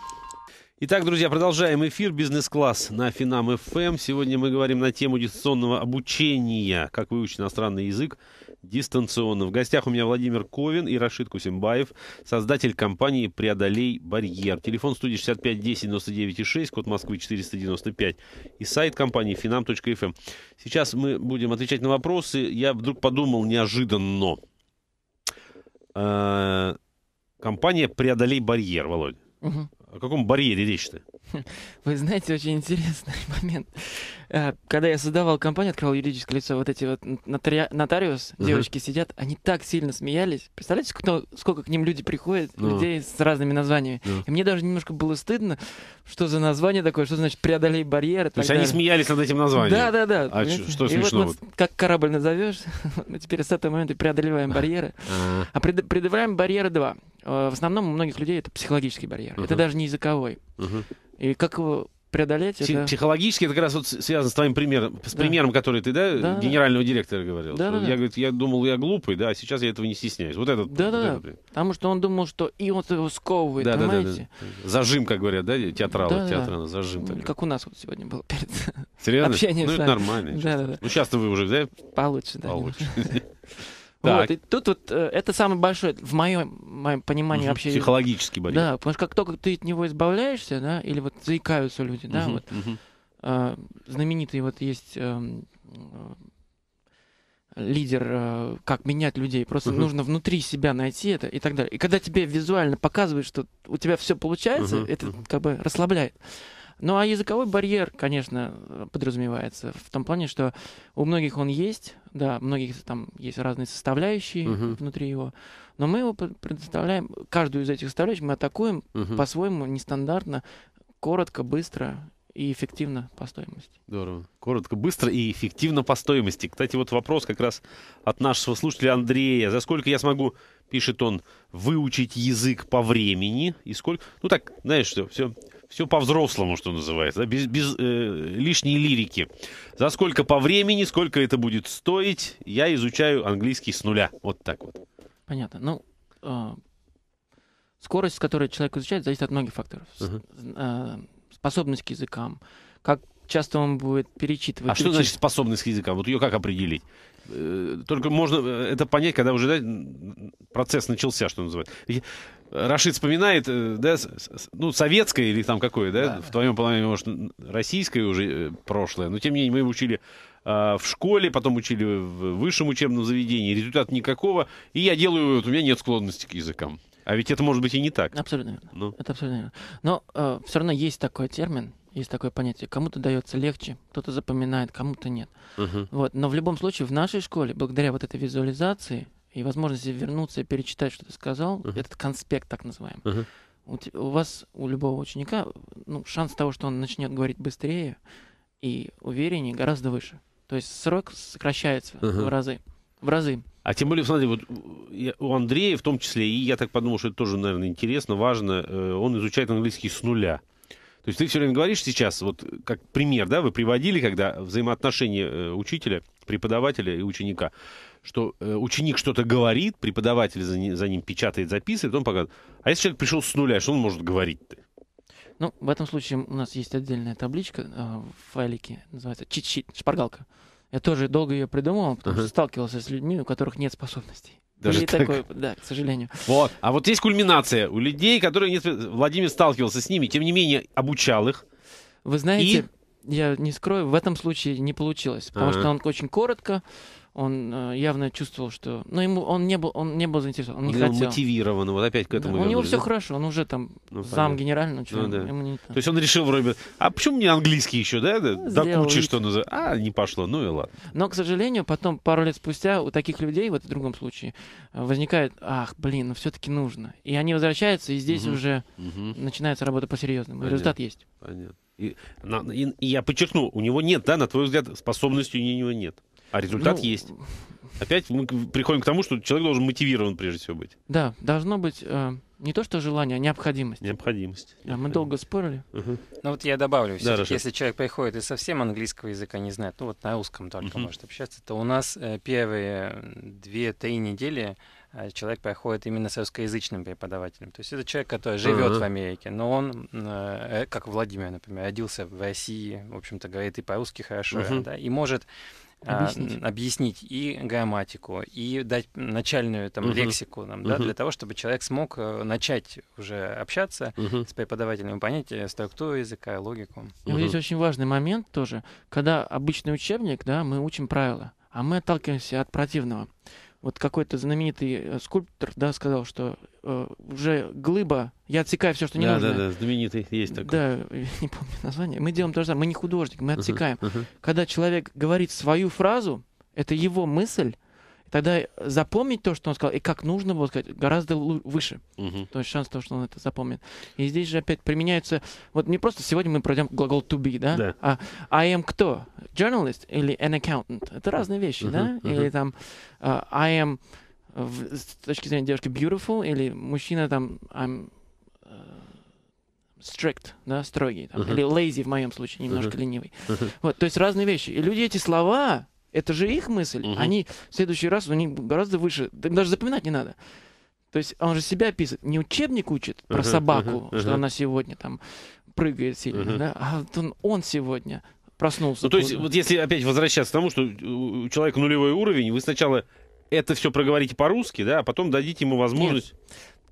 Итак, друзья, продолжаем эфир «Бизнес-класс» на Финам ФМ. Эм. Сегодня мы говорим на тему дистанционного обучения, как выучить иностранный язык дистанционно. В гостях у меня Владимир Ковин и Рашид Кусимбаев, создатель компании «Преодолей барьер». Телефон студии 65 10 99 6, код Москвы 495 и сайт компании finam.fm. Эм. Сейчас мы будем отвечать на вопросы. Я вдруг подумал неожиданно. Э, компания «Преодолей барьер», Володь. О каком барьере речь-то? (laughs) Вы знаете, очень интересный (laughs) момент. Э, когда я создавал компанию, открывал юридическое лицо, вот эти вот нотари... нотариус, uh-huh. девочки сидят, они так сильно смеялись. Представляете, кто, ну, сколько к ним люди приходят, uh-huh. людей с разными названиями. Uh-huh. И мне даже немножко было стыдно, что за название такое, что значит преодолей барьеры. То есть далее. они смеялись над этим названием? Да, да, да. А понимаете? что смешного? вот, как корабль назовешь, (laughs) теперь с этого момента преодолеваем барьеры. Uh-huh. А, а пред... преодолеваем барьеры два. Э, в основном у многих людей это психологический барьер. Uh-huh. Это даже языковой Угу. И как его преодолеть Псих, это... Психологически это как раз вот связано с твоим примером, с да. примером, который ты, да, да генерального да. директора говорил. Да, да, я, да. Говорит, я думал, я глупый, да, а сейчас я этого не стесняюсь. Вот этот. Да, вот да, этот, да. Потому что он думал, что и он его сковывает, да, понимаете? Да, да, да. Зажим, как говорят, да, театралы да, театрал, да. зажим. Так. Как у нас вот сегодня было перед Серьезно? общением Ну, это нормально. Да, да, да. Ну, сейчас-то вы уже, да? Получше, да. Получше. (laughs) Так. Вот, и тут вот э, это самое большое, в моем, понимании угу, вообще... Психологический барьер. Да, потому что как только ты от него избавляешься, да, или вот заикаются люди, угу, да, вот, угу. э, знаменитый вот есть... Э, э лидер, э, как менять людей. Просто uh-huh. нужно внутри себя найти это и так далее. И когда тебе визуально показывают, что у тебя все получается, uh-huh. это как бы расслабляет. Ну а языковой барьер, конечно, э, подразумевается в том плане, что у многих он есть, да, у многих там есть разные составляющие uh-huh. внутри его, но мы его предоставляем, каждую из этих составляющих мы атакуем uh-huh. по-своему, нестандартно, коротко, быстро и эффективно по стоимости. Здорово. Коротко, быстро и эффективно по стоимости. Кстати, вот вопрос как раз от нашего слушателя Андрея. За сколько я смогу, пишет он, выучить язык по времени? И сколько... Ну так, знаешь что, все все по-взрослому, что называется, без, без э, лишней лирики. За сколько по времени, сколько это будет стоить, я изучаю английский с нуля. Вот так вот. Понятно. Ну, э, скорость, с которой человек изучает, зависит от многих факторов. Uh-huh. Э, способность к языкам, как часто он будет перечитывать. А перечит... что значит способность к языкам? Вот ее как определить? Э, только можно э, это понять, когда уже да, процесс начался, что называется. Рашид вспоминает, э, да, ну, советское или там какое, да, да. в твоем плане, может, российское уже э, прошлое, но тем не менее мы учили а, в школе, потом учили в высшем учебном заведении, результат никакого, и я делаю, вот у меня нет склонности к языкам. А ведь это может быть и не так. Абсолютно верно. Ну. Это абсолютно верно. Но э, все равно есть такой термин, есть такое понятие. Кому-то дается легче, кто-то запоминает, кому-то нет. Uh-huh. Вот. Но в любом случае в нашей школе, благодаря вот этой визуализации, и возможности вернуться и перечитать, что ты сказал, uh-huh. этот конспект так называемый, uh-huh. у, у вас, у любого ученика, ну, шанс того, что он начнет говорить быстрее и увереннее, гораздо выше. То есть срок сокращается uh-huh. в разы. В разы. А тем более, смотри, вот у Андрея в том числе, и я так подумал, что это тоже, наверное, интересно, важно, э, он изучает английский с нуля. То есть ты все время говоришь сейчас, вот как пример, да, вы приводили, когда взаимоотношения э, учителя, преподавателя и ученика, что э, ученик что-то говорит, преподаватель за, ним, за ним печатает, записывает, он показывает. А если человек пришел с нуля, что он может говорить-то? Ну, в этом случае у нас есть отдельная табличка э, в файлике, называется чит-щит, шпаргалка. Я тоже долго ее придумывал, потому uh-huh. что сталкивался с людьми, у которых нет способностей. Даже так. такой, да, к сожалению. Вот. А вот есть кульминация у людей, которые не... Владимир сталкивался с ними, тем не менее обучал их. Вы знаете, и... я не скрою, в этом случае не получилось, потому а -а -а. что он очень коротко, он э, явно чувствовал, что, но ну, ему он не был, он не был заинтересован, он не он хотел. мотивирован, вот опять к этому. Да, у него все да? хорошо, он уже там ну, зам генерального ну, да. не... То есть он решил вроде, а почему мне английский еще, да, ну, да кучи, что называется, а не пошло, ну и ладно. Но к сожалению, потом пару лет спустя у таких людей, вот в другом случае, э, возникает, ах, блин, ну все-таки нужно, и они возвращаются, и здесь угу. уже угу. начинается работа по серьезному, результат есть. Понятно. И, и, и я подчеркну, у него нет, да, на твой взгляд, способности у него нет. А результат ну, есть. Опять мы приходим к тому, что человек должен мотивирован прежде всего быть. Да, должно быть э, не то что желание, а необходимость. Необходимость. Да, необходимость. мы долго спорили. Угу. Ну вот я добавлю, да, Рашид. если человек приходит и совсем английского языка не знает, ну вот на узком только угу. может общаться, то у нас э, первые две-три недели э, человек приходит именно с русскоязычным преподавателем. То есть это человек, который живет uh-huh. в Америке, но он, э, э, как Владимир, например, родился в России, в общем-то, говорит и по-русски хорошо, uh-huh. да, и может объяснить, а, объяснить и грамматику, и дать начальную там, угу. лексику нам, да, для того, чтобы человек смог э, начать уже общаться угу. с преподавателем, понять э, структуру языка, логику. И вот здесь очень важный момент тоже, когда обычный учебник, да, мы учим правила, а мы отталкиваемся от противного вот какой-то знаменитый э, скульптор, да, сказал, что э, уже глыба, я отсекаю все, что не да, нужно. Да, да, знаменитый есть такой. Да, (laughs) не помню название. Мы делаем то же самое, мы не художник, мы отсекаем. Uh-huh, uh-huh. Когда человек говорит свою фразу, это его мысль, тогда запомнить то, что он сказал, и как нужно было сказать, гораздо выше. Угу. То есть шанс того, что он это запомнит. И здесь же опять применяется, вот не просто сегодня мы пройдем глагол to be, да? да. А I am кто? Journalist или an accountant? Это разные вещи, угу, да? Угу. Или там uh, I am в, с точки зрения девушки beautiful, или мужчина там I'm э, strict, да, строгий, там, uh-huh. или lazy в моем случае, немножко uh-huh. ленивый. Uh-huh. Вот, то есть разные вещи. И люди эти слова это же их мысль. Угу. Они в следующий раз, у них гораздо выше. Даже запоминать не надо. То есть он же себя описывает. Не учебник учит про uh-huh, собаку, uh-huh, uh-huh. что она сегодня там прыгает сильно, uh-huh. да, а вот он, он сегодня проснулся. Ну, то есть, вот если опять возвращаться к тому, что у человека нулевой уровень, вы сначала это все проговорите по-русски, да, а потом дадите ему возможность. Нет.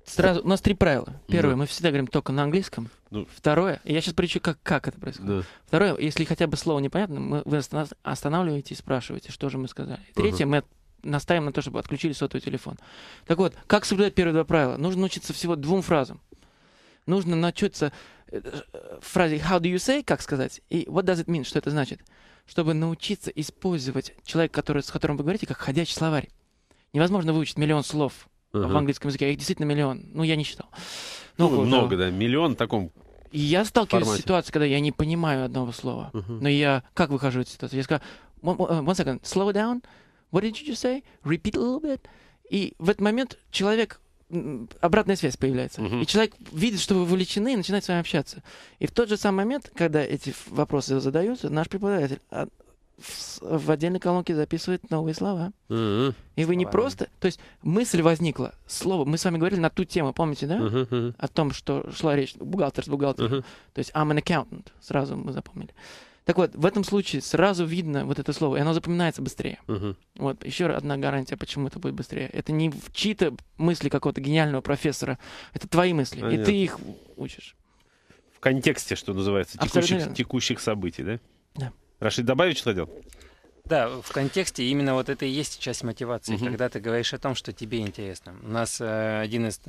Сразу, у нас три правила. Первое, мы всегда говорим только на английском. Ну. Второе, я сейчас причу, как, как это происходит. Да. Второе, если хотя бы слово непонятно, мы, вы останавливаете и спрашиваете, что же мы сказали. третье, ага. мы настаиваем на то, чтобы отключили сотовый телефон. Так вот, как соблюдать первые два правила? Нужно научиться всего двум фразам. Нужно научиться э, э, фразе «how do you say», как сказать, и «what does it mean», что это значит. Чтобы научиться использовать человека, который, с которым вы говорите, как ходячий словарь. Невозможно выучить миллион слов uh в английском языке. А их действительно миллион. Ну, я не считал. Ну, ну много, да. Миллион в таком и я сталкиваюсь формате. с ситуацией, когда я не понимаю одного слова. Uh-huh. Но я как выхожу из ситуации? Я скажу, one, э, one second, slow down, what did you just say? Repeat a little bit. И в этот момент человек обратная связь появляется. Uh-huh. И человек видит, что вы вовлечены, и начинает с вами общаться. И в тот же самый момент, когда эти вопросы задаются, наш преподаватель а, в отдельной колонке записывает новые слова. Mm-hmm. И вы не просто... То есть мысль возникла, слово... Мы с вами говорили на ту тему, помните, да? Mm-hmm. О том, что шла речь бухгалтер с бухгалтером. Mm-hmm. То есть I'm an accountant. Сразу мы запомнили. Так вот, в этом случае сразу видно вот это слово, и оно запоминается быстрее. Uh-huh. Вот, еще одна гарантия, почему это будет быстрее. Это не чьи-то мысли какого-то гениального профессора, это твои мысли, Понятно. А и ты их учишь. В контексте, что называется, текущих, текущих событий, да? Да. Рашид добавить что хотел? Да, в контексте именно вот это и есть часть мотивации, угу. Uh -huh. когда ты говоришь о том, что тебе интересно. У нас э, один из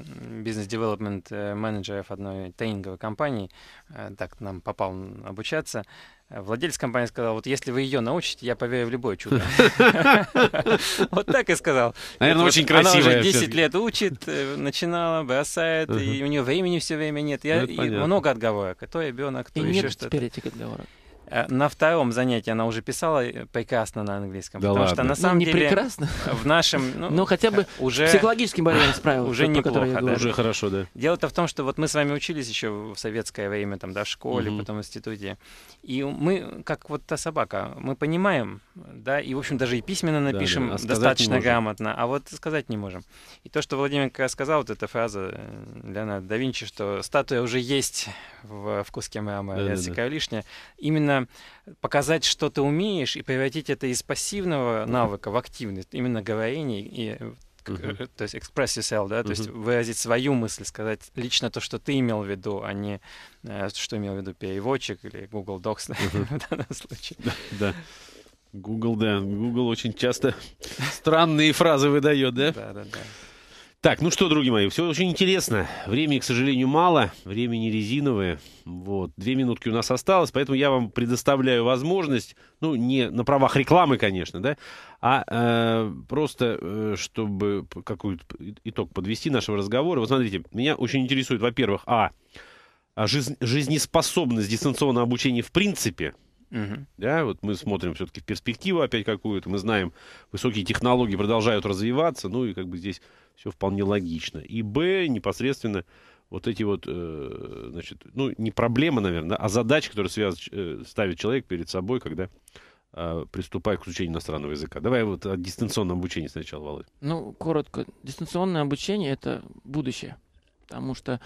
бизнес-девелопмент э, менеджеров одной тренинговой компании, э, так нам попал обучаться, Владелец компании сказал, вот если вы ее научите, я поверю в любое чудо. (laughs) Вот так и сказал. Наверное, очень красиво. Она уже 10 лет учит, э, начинала, бросает, и у нее времени все время нет. Ну, много отговорок. То ребенок, то еще что-то. перетик отговорок. Э, на втором занятии она уже писала э, прекрасно на английском. Да потому ладно. что на самом ну, не деле... прекрасно. В нашем... Ну, Но ну, хотя бы уже... психологическим барьером справилась. (laughs) Уже неплохо, да. Уже хорошо, да. Дело-то в том, что вот мы с вами учились еще в советское время, там, да, в школе, потом в институте. И мы, как вот та собака, мы понимаем, да, и, в общем, даже и письменно напишем да, да. А достаточно грамотно, а вот сказать не можем. И то, что Владимир как сказал, вот эта фраза э, Леонардо да Винчи, что статуя уже есть в, в куске мрамора, да, да, да. лишняя, именно показать, что ты умеешь, и превратить это из пассивного навыка в активный, именно говорение и Uh-huh. то есть express yourself, да, uh-huh. то есть выразить свою мысль, сказать лично то, что ты имел в виду, а не э, что имел в виду переводчик или Google Docs uh-huh. (laughs) в данном случае. Да, да. Google, да. Google очень часто (laughs) странные фразы выдает, да? Да, да, да. Так, ну что, друзья мои, все очень интересно. Времени, к сожалению, мало, времени резиновое. Вот, две минутки у нас осталось, поэтому я вам предоставляю возможность, ну, не на правах рекламы, конечно, да, а э, просто, э, чтобы какой-то итог подвести нашего разговора. Вот смотрите, меня очень интересует, во-первых, а, а жизнь, жизнеспособность дистанционного обучения в принципе – Угу. Да, вот мы смотрим все-таки в перспективу опять какую-то, мы знаем, высокие технологии продолжают развиваться, ну и как бы здесь все вполне логично. И Б, непосредственно вот эти вот, э, значит, ну не проблема, наверное, а задачи, которые связ... Э, ставит человек перед собой, когда а, приступая к изучению иностранного языка. Давай вот о дистанционном обучении сначала, Володь. Ну, коротко. Дистанционное обучение — это будущее. Потому что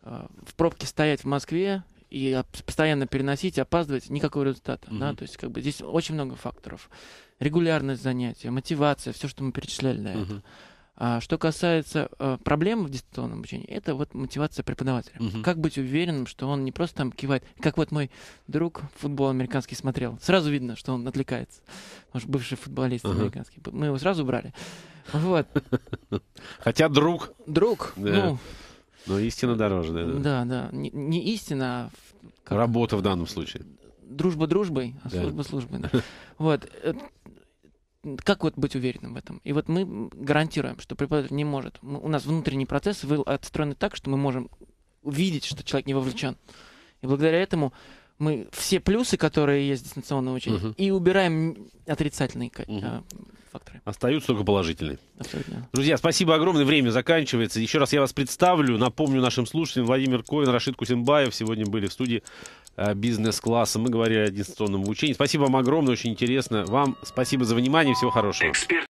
а, в пробке стоять в Москве и постоянно переносить, опаздывать, никакого результата. Mm-hmm. Да? То есть как бы здесь очень много факторов. Регулярность занятия, мотивация, все, что мы перечисляли до этого. Mm-hmm. А, что касается а, проблем в дистанционном обучении, это вот мотивация преподавателя. Угу. uh Как быть уверенным, что он не просто там кивает, как вот мой друг футбол американский смотрел. Сразу видно, что он отвлекается. Может, бывший футболист угу. uh американский. Мы его сразу брали. Вот. (laughs) Хотя друг. Друг. Да. Ну, но истина дороже, да. Да, да. Не, не истина, а... Как... Работа в данном случае. Дружба дружбой, а да. служба службой. Да. (laughs) Вот. Э, как вот быть уверенным в этом? И вот мы гарантируем, что преподаватель не может. Мы, у нас внутренний процесс отстроен так, что мы можем видеть, что человек не вовлечен. И благодаря этому мы все плюсы, которые есть дистанционного учения, угу. и убираем отрицательные угу. факторы. Остаются только положительные. Абсолютно. Друзья, спасибо огромное. Время заканчивается. Еще раз я вас представлю. Напомню нашим слушателям. Владимир Ковин, Рашид Кусенбаев сегодня были в студии а, бизнес-класса. Мы говорили о дистанционном обучении. Спасибо вам огромное, очень интересно. Вам спасибо за внимание. Всего хорошего.